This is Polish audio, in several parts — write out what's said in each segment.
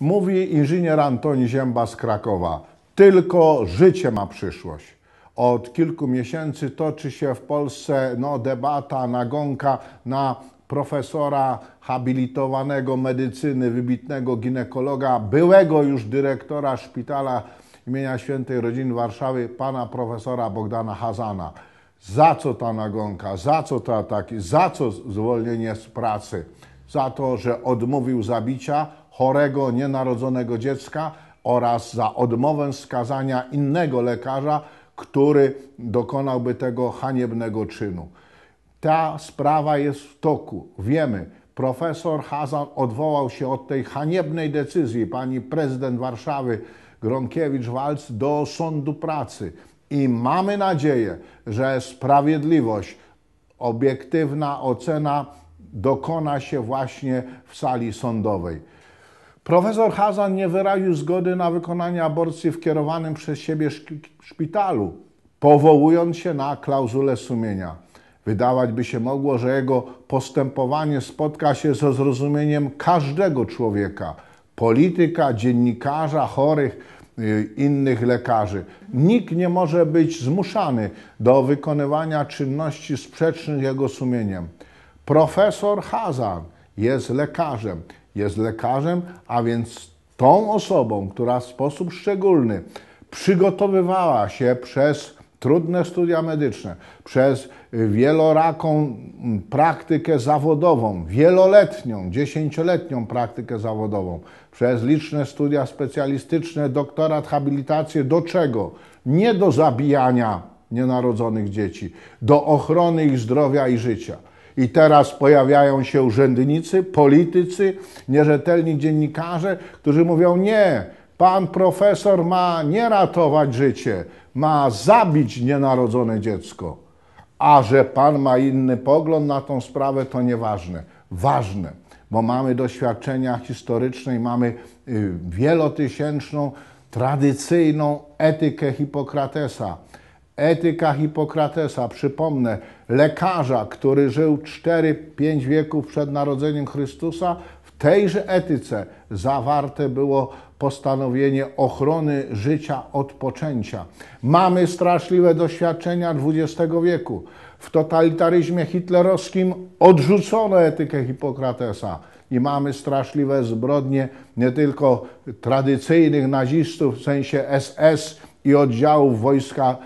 Mówi inżynier Antoni Zięba z Krakowa. Tylko życie ma przyszłość. Od kilku miesięcy toczy się w Polsce no, debata, nagonka na profesora habilitowanego medycyny, wybitnego ginekologa, byłego już dyrektora szpitala imienia Świętej Rodziny Warszawy, pana profesora Bogdana Hazana. Za co ta nagonka, za co te ataki, za co zwolnienie z pracy? za to, że odmówił zabicia chorego, nienarodzonego dziecka oraz za odmowę skazania innego lekarza, który dokonałby tego haniebnego czynu. Ta sprawa jest w toku. Wiemy, profesor Hazan odwołał się od tej haniebnej decyzji pani prezydent Warszawy Gronkiewicz-Walc do sądu pracy. I mamy nadzieję, że sprawiedliwość, obiektywna ocena dokona się właśnie w sali sądowej. Profesor Hazan nie wyraził zgody na wykonanie aborcji w kierowanym przez siebie szpitalu, powołując się na klauzulę sumienia. Wydawać by się mogło, że jego postępowanie spotka się ze zrozumieniem każdego człowieka polityka, dziennikarza, chorych, y, innych lekarzy. Nikt nie może być zmuszany do wykonywania czynności sprzecznych jego sumieniem. Profesor Hazan jest lekarzem. Jest lekarzem, a więc tą osobą, która w sposób szczególny przygotowywała się przez trudne studia medyczne, przez wieloraką praktykę zawodową, wieloletnią, dziesięcioletnią praktykę zawodową, przez liczne studia specjalistyczne, doktorat, habilitację, do czego? Nie do zabijania nienarodzonych dzieci, do ochrony ich zdrowia i życia. I teraz pojawiają się urzędnicy, politycy, nierzetelni dziennikarze, którzy mówią: Nie, pan profesor ma nie ratować życie, ma zabić nienarodzone dziecko. A że pan ma inny pogląd na tą sprawę, to nieważne. Ważne, bo mamy doświadczenia historyczne i mamy y, wielotysięczną, tradycyjną etykę Hipokratesa Etyka Hipokratesa, przypomnę, lekarza, który żył 4-5 wieków przed narodzeniem Chrystusa, w tejże etyce zawarte było postanowienie ochrony życia od poczęcia. Mamy straszliwe doświadczenia XX wieku. W totalitaryzmie hitlerowskim odrzucono etykę Hipokratesa i mamy straszliwe zbrodnie nie tylko tradycyjnych nazistów w sensie SS i oddziałów wojska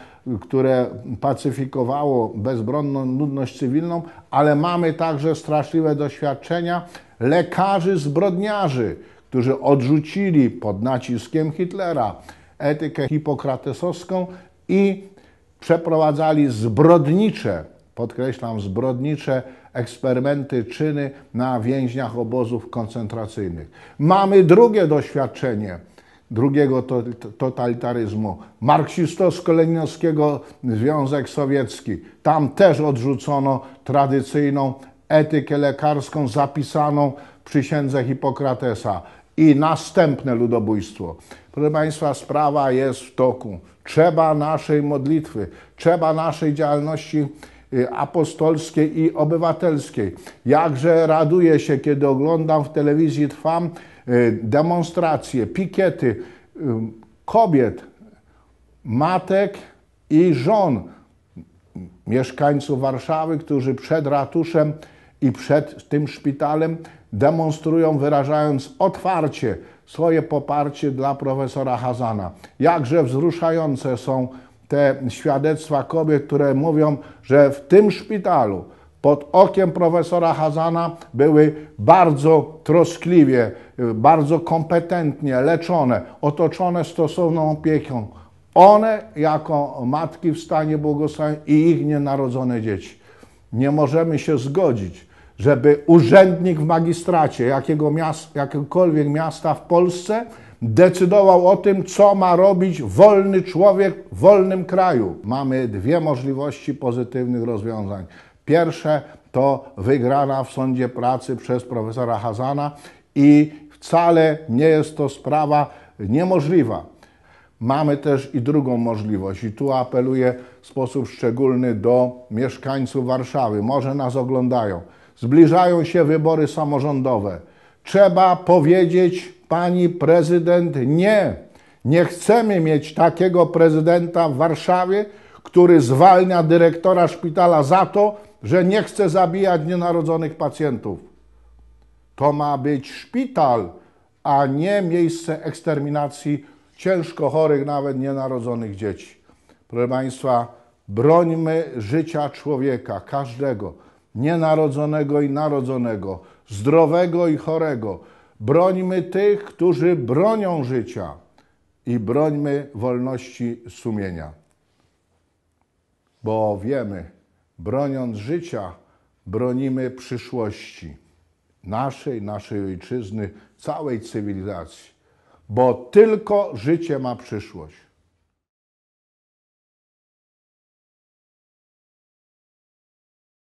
które pacyfikowało bezbronną ludność cywilną, ale mamy także straszliwe doświadczenia lekarzy zbrodniarzy, którzy odrzucili pod naciskiem Hitlera etykę hipokratesowską i przeprowadzali zbrodnicze, podkreślam, zbrodnicze eksperymenty, czyny na więźniach obozów koncentracyjnych. Mamy drugie doświadczenie drugiego totalitaryzmu. Marksistowsko-leninowskiego Związek Sowiecki. Tam też odrzucono tradycyjną etykę lekarską zapisaną w przysiędze Hipokratesa. I następne ludobójstwo. Proszę Państwa, sprawa jest w toku. Trzeba naszej modlitwy, trzeba naszej działalności Y, apostolskiej i obywatelskiej. Jakże raduję się, kiedy oglądam w telewizji Trwam y, demonstracje, pikiety y, kobiet, matek i żon mieszkańców Warszawy, którzy przed ratuszem i przed tym szpitalem demonstrują, wyrażając otwarcie swoje poparcie dla profesora Hazana. Jakże wzruszające są te świadectwa kobiet, które mówią, że w tym szpitalu pod okiem profesora Hazana były bardzo troskliwie, bardzo kompetentnie leczone, otoczone stosowną opieką. One jako matki w stanie błogosławionym i ich nienarodzone dzieci. Nie możemy się zgodzić, żeby urzędnik w magistracie jakiego miast, jakiegokolwiek miasta w Polsce decydował o tym, co ma robić wolny człowiek w wolnym kraju. Mamy dwie możliwości pozytywnych rozwiązań. Pierwsze to wygrana w sądzie pracy przez profesora Hazana i wcale nie jest to sprawa niemożliwa. Mamy też i drugą możliwość, i tu apeluję w sposób szczególny do mieszkańców Warszawy, może nas oglądają. Zbliżają się wybory samorządowe. Trzeba powiedzieć pani prezydent, nie. Nie chcemy mieć takiego prezydenta w Warszawie, który zwalnia dyrektora szpitala za to, że nie chce zabijać nienarodzonych pacjentów. To ma być szpital, a nie miejsce eksterminacji ciężko chorych, nawet nienarodzonych dzieci. Proszę Państwa, brońmy życia człowieka, każdego, nienarodzonego i narodzonego, zdrowego i chorego. Brońmy tych, którzy bronią życia i brońmy wolności sumienia. Bo wiemy, broniąc życia, bronimy przyszłości naszej, naszej ojczyzny, całej cywilizacji, bo tylko życie ma przyszłość.